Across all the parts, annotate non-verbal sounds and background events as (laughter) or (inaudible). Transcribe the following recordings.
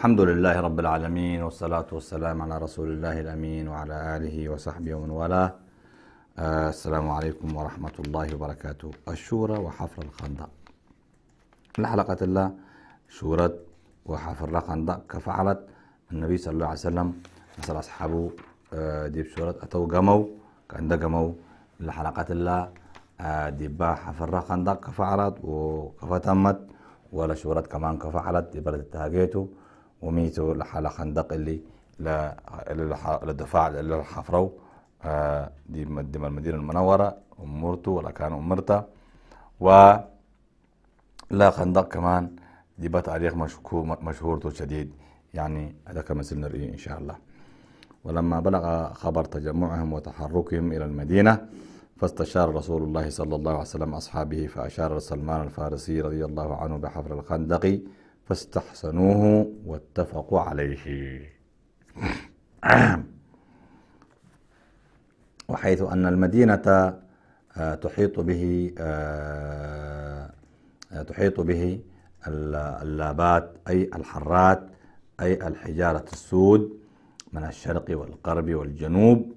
الحمد لله رب العالمين والصلاة والسلام على رسول الله الأمين وعلى آله وصحبه ومن والاه آه، السلام عليكم ورحمة الله وبركاته الشورى وحفر الخندق الحلقة الله شورى وحفر الخندق كفعلت النبي صلى الله عليه وسلم مثل أصحابه آه، ديب شورى أتو قمو كان قمو الحلقة الله آه ديبا حفر الخندق كفعلت وكفتمت ولا شورت كمان كفعلت دي بلد التهاجيتو وميتو خندق اللي للدفاع للحفرو آه، دي دي المدينة المنورة ومرتو ولا كان أم و لا خندق كمان دي بتاريخ مشكور مشهورته شديد يعني هذا كما سنرى إن شاء الله ولما بلغ خبر تجمعهم وتحركهم إلى المدينة فاستشار رسول الله صلى الله عليه وسلم أصحابه فأشار سلمان الفارسي رضي الله عنه بحفر الخندق فاستحسنوه واتفقوا عليه (clears throat) وحيث أن المدينة آه، تحيط به آه، آه، تحيط به اللابات أي الحرات أي الحجارة السود من الشرق والغرب والجنوب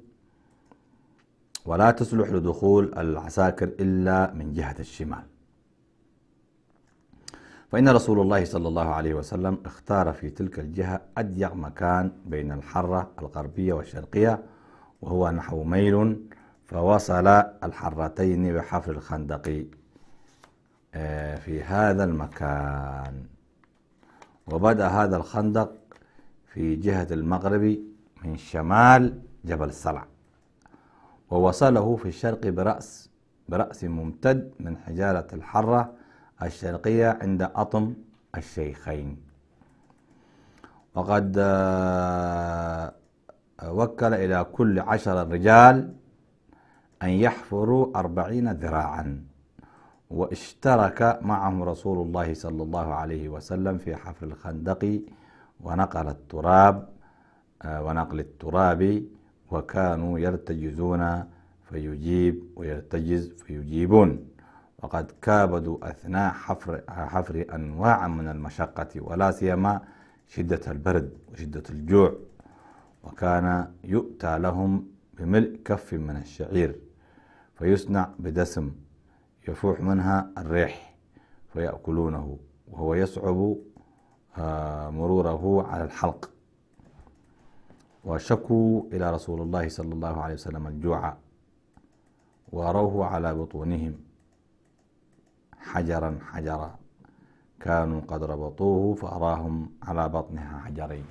ولا تصلح لدخول العساكر إلا من جهة الشمال فإن رسول الله صلى الله عليه وسلم اختار في تلك الجهة أضيق مكان بين الحرة الغربية والشرقية وهو نحو ميل فوصل الحرتين بحفر الخندق آه، في هذا المكان وبدأ هذا الخندق في جهة المغرب من شمال جبل السلع ووصله في الشرق برأس برأس ممتد من حجارة الحرة الشرقية عند أطم الشيخين وقد آه، وكل إلى كل عشر رجال أن يحفروا أربعين ذراعا واشترك معهم رسول الله صلى الله عليه وسلم في حفر الخندق ونقل التراب آه، ونقل التراب وكانوا يرتجزون فيجيب ويرتجز فيجيبون وقد كابدوا أثناء حفر, حفر أنواع من المشقة ولا سيما شدة البرد وشدة الجوع وكان يؤتى لهم بملء كف من الشعير فيصنع بدسم يفوح منها الريح فيأكلونه وهو يصعب آه، مروره على الحلق وشكوا إلى رسول الله صلى الله عليه وسلم الجوع وروه على بطونهم حجرا حجرا كانوا قد ربطوه فأراهم على بطنها حجرين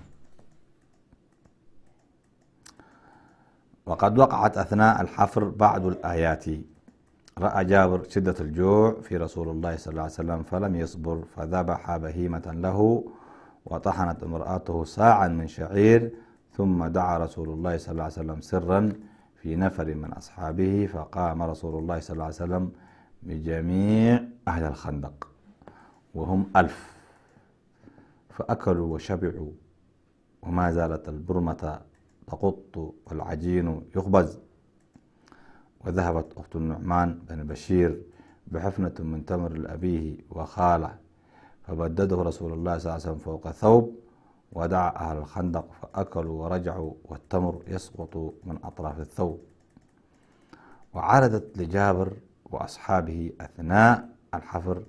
وقد وقعت أثناء الحفر بعض الآيات رأى جابر شدة الجوع في رسول الله صلى الله عليه وسلم فلم يصبر فذبح بهيمة له وطحنت امرأته ساعا من شعير ثم دعا رسول الله صلى الله عليه وسلم سرا في نفر من أصحابه فقام رسول الله صلى الله عليه وسلم بجميع أهل الخندق وهم ألف فأكلوا وشبعوا وما زالت البرمة تقط والعجين يخبز وذهبت أخت النعمان بن بشير بحفنة من تمر لأبيه وخاله فبدده رسول الله صلى الله عليه وسلم فوق ثوب ودعا أهل الخندق فأكلوا ورجعوا والتمر يسقط من أطراف الثوب وعرضت لجابر وأصحابه أثناء الحفر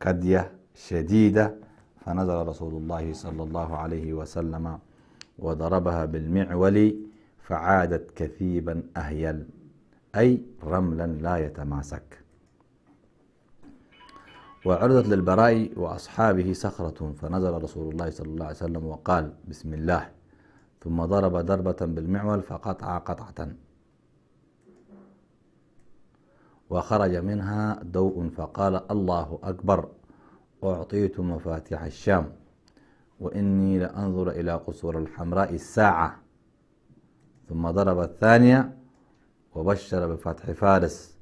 كدية شديدة فنزل رسول الله صلى الله عليه وسلم وضربها بالمعول فعادت كثيبا أهيل أي رملا لا يتماسك وعرضت للبراء وأصحابه صخرة فنزل رسول الله صلى الله عليه وسلم وقال بسم الله ثم ضرب ضربة بالمعول فقطع قطعة وخرج منها ضوء فقال الله أكبر أعطيت مفاتيح الشام وإني لأنظر إلى قصور الحمراء الساعة ثم ضرب الثانية وبشر بفتح فارس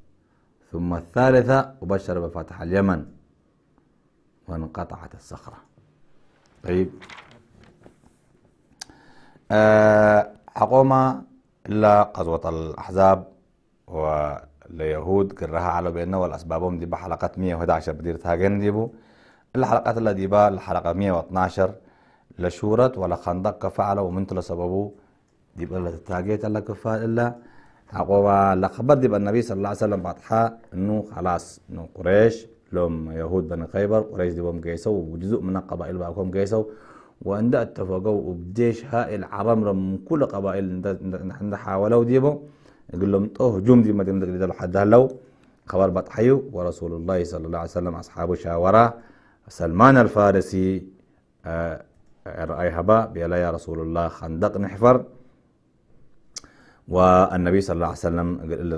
ثم الثالثة وبشر بفتح اليمن وانقطعت الصخرة طيب أه حقوما إلا قصوة الأحزاب و ليهود كرها على بيننا والأسبابهم دي بحلقة 111 بدير تاجن ديبو الحلقات اللي ديبا الحلقة 112 لشورة ولا خندق كفعل ومنت دي بقى اللي تاجيت الله كفا إلا عقوبة لخبر دي النبي صلى الله عليه وسلم بعدها إنه خلاص إنه قريش لهم يهود بن خيبر قريش ديبهم جيسو وجزء من القبائل باكم جيسو وعند اتفقوا وبديش هائل عرمرم من كل قبائل نحن حاولوا ديبو قلهم طه هجوم دي مدينة قليل لحد هلو خبر بطحيو ورسول الله صلى الله عليه وسلم أصحابه شاورا سلمان الفارسي آه، رأيها با بيلا يا رسول الله خندق نحفر والنبي صلى الله عليه وسلم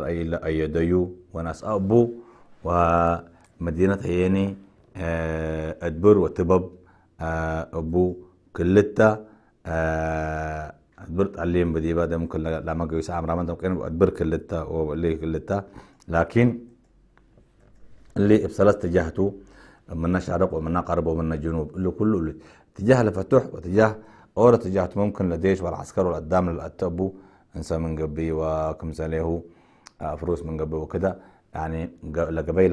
قال رأي ديو وناس أبو ومدينة هيني آه، أدبر وتبب آه، أبو كلتا أدبرت عليهم بدي بعد ممكن لما جويس عام ده ممكن أدبر كلتا ولي كلتا لكن اللي بثلاث تجاهته من شرق ومن غرب ومن الجنوب اللي كله اللي تجاه الفتوح وتجاه أورا تجاه ممكن لديش والعسكر والقدام للأتبو انسى من قبي سليه آه، فروس من قبي وكذا يعني لقبيل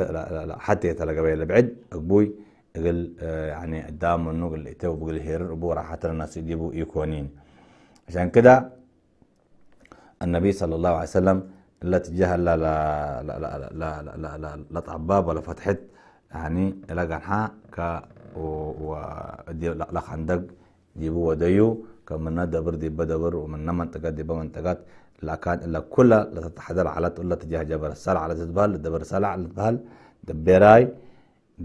حتى لقبيلة بعد أبوي قل آه، يعني قدام النوق اللي إتو بقل هيرن أبو راح حتى الناس يجيبوا يكونين عشان كده النبي صلى الله عليه وسلم لا تجاهل لا لا لا لا لا لا, لا, لا, لا لا ولا فتحت يعني لا لا ك لا خندق جيبوا وديو لا لا لا لا ومن لا لا لا لا لا لا كان إلا لا لا تتحدر على تقول تجاه جبر السلع على لا دبر السلع على لا دبيراي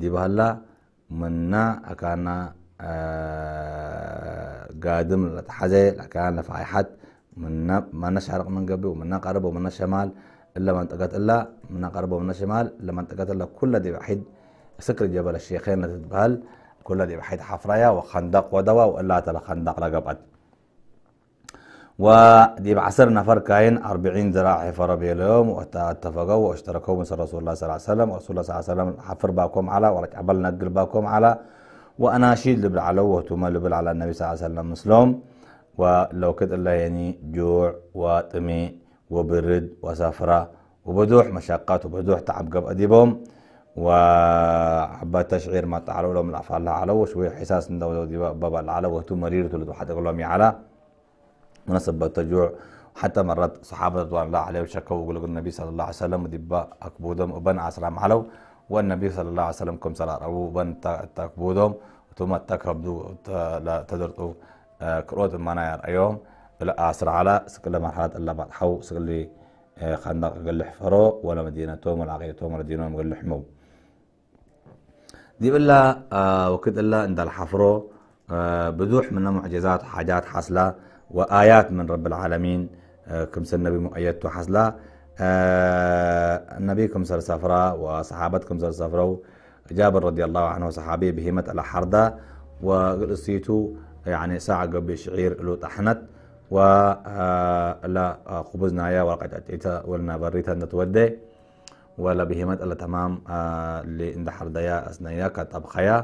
دي بهلا منا أكانا آه قادم لتحزي لكان حد من ما شرق من قبل ومن قرب ومن شمال إلا منطقة إلا من قرب ومن شمال إلا منطقة إلا كل دي بحيد سكر جبل الشيخين لتتبهل كل دي بحيد حفرية وخندق ودواء وإلا تلا خندق لقبت ودي بعصر نفر كاين أربعين ذراع حفر بيلهم واتفقوا واشتركوا من رسول الله صلى الله عليه وسلم ورسول الله صلى الله عليه وسلم حفر باكم على ورجع بل نقل باكم على وأناشيد لبل علوة ما لبل على النبي صلى الله عليه وسلم مسلم ولو كد الله يعني جوع وطمي وبرد وسفرة وبدوح مشاقات وبدوح تعب قب أديبهم وعبات تشعير ما تعالوا لهم أفعال الله على وشوي حساس بابا العلو وتو مريرة ولد حتى يقول لهم يعلى مناسبة تجوع حتى مرات صحابة رضوان الله عليهم شكوا وقولوا النبي صلى الله عليه وسلم دبا أكبودهم وبن عسلام علو والنبي صلى الله عليه وسلم كم صلاة ربو بن تكبودهم ثم تكربدو تدرتو كروت مناير أيوم أسر على سكل مرحلة الله حو سكل خندق قل حفرو ولا مدينة توم ولا عقيدة توم ولا دينهم قلح حمو دي بلا وكد الله عند الحفرو بذوح من معجزات حاجات حصلة وآيات من رب العالمين كم سنة مؤيدته حصلة آه، نبيكم سر صفراء وصحابتكم سر صفراء جابر رضي الله عنه صحابي بهمت على حردة وقلسيتو يعني ساعة قبل شعير لو طحنت و آه، لا آه، خبزنا يا ورقة اتيتا ولنا بريتا نتودي ولا بهمت الا تمام اللي عند حردايا اسنيا كطبخيا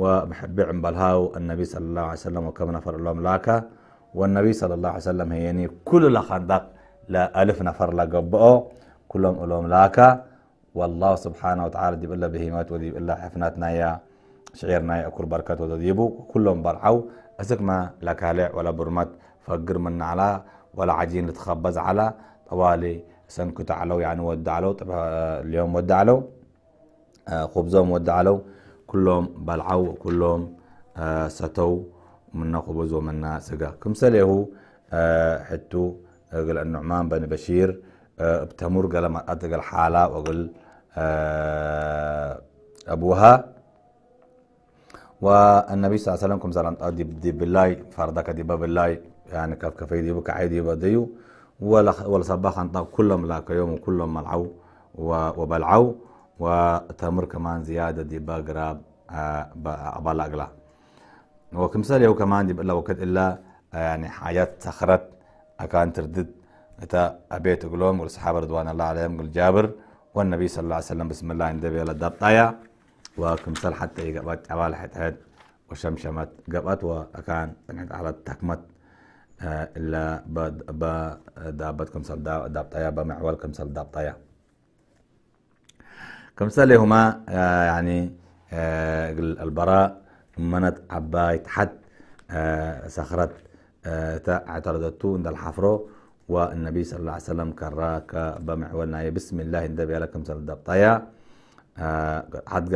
ومحبي بالهاو النبي صلى الله عليه وسلم وكم نفر الله ملاكا والنبي صلى الله عليه وسلم هيني كل الخندق لألف نفر لقبؤه كلهم قلهم لاكا والله سبحانه وتعالى ديب إلا بهيمات وديب إلا حفنات نايا شعير نايا أكل بركات وديبو كلهم برعو أسك ما لا كالع ولا برمت فقر من على ولا عجين لتخبز على طوالي سنكت علو يعني ودعلو طبعا آه، اليوم ودعلو آه، خبزهم ودعلو كلهم بلعوا كلهم آه، ستوا منا خبز ومنا سقا كمسليه حتو قال النعمان بن بشير آه، بتمر قال ما أدق حالة وأقول آه، أبوها والنبي صلى الله عليه وسلم كم زران دب دب بالله فردك باب بالله يعني كف كفي دي بك عيد يبديو ولا ولا صباح أنت كلهم لا كيوم وكلهم ملعو وبلعو وتمر كمان زيادة دي بقراب آه، أبلغ وكم وكمثال يو كمان دي إلا وكد إلا يعني حياة تخرت أكان تردد أتا أبيت قلوم والصحابة رضوان الله عليهم قل جابر والنبي صلى الله عليه وسلم بسم الله عند بيلا وكم وكمسل حتى قبات عبال حد وشمشمت قبط وأكان تنحت على التكمت آه، إلا با بدابت كمسل دبطايا بمعوال كم كمسل دبطايا كم كمسل هما آه، يعني آه، البراء منت عبايت حد سخرت اعترضته عند الحفرة والنبي صلى الله عليه وسلم كراك بمعولنا بسم الله النبي لكم سنة دبطايا آه، حد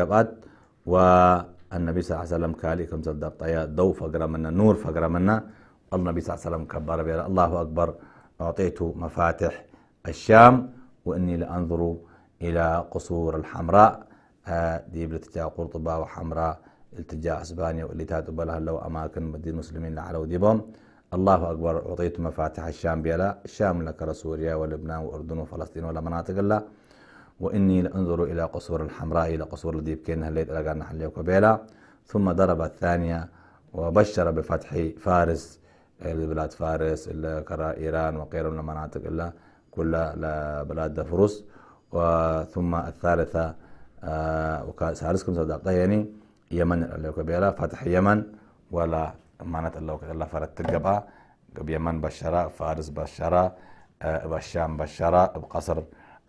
والنبي صلى الله عليه وسلم كالي كم سنة دبطايا ضوء فقر منا نور فقر منا النبي صلى الله عليه وسلم كبر بيرا الله أكبر أعطيته مفاتح الشام وإني لأنظر إلى قصور الحمراء آه، دي بالاتجاه قرطبة وحمراء التجاه اسبانيا واللي تاتوا لها لو اماكن مدينه المسلمين لعلو ديبهم الله أكبر أعطيت مفاتيح الشام بلا الشام لك سوريا ولبنان وأردن وفلسطين ولا مناطق الله وإني لأنظر إلى قصور الحمراء إلى قصور الذي كأنها الليل ألقانا حلي وكبيلا ثم ضرب الثانية وبشر بفتح فارس بلاد فارس الى كرا إيران وغيرها من المناطق إلا كل بلاد فروس وثم الثالثة آه وكسارسكم صداقة يعني يمن اللي كبيرة فتح يمن ولا امانه الله وكتلا فرت الجبا قبيمان بشرة فارس بشرة آه، بشام بشرة بقصر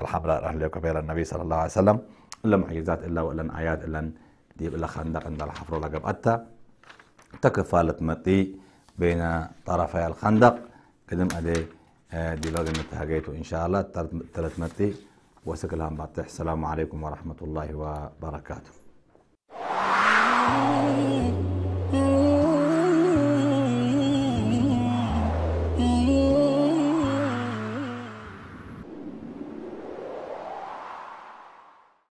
الحبراء أهل كبير النبي صلى الله عليه وسلم إلا معجزات إلا وإلا آيات إلا ديب إلا خندق إلا الحفر ولا أتا تكفالة متي بين طرفي الخندق قدم أدي آه، دي لازم متهاجيتو إن شاء الله تلت متي وسكلام بطيح السلام عليكم ورحمة الله وبركاته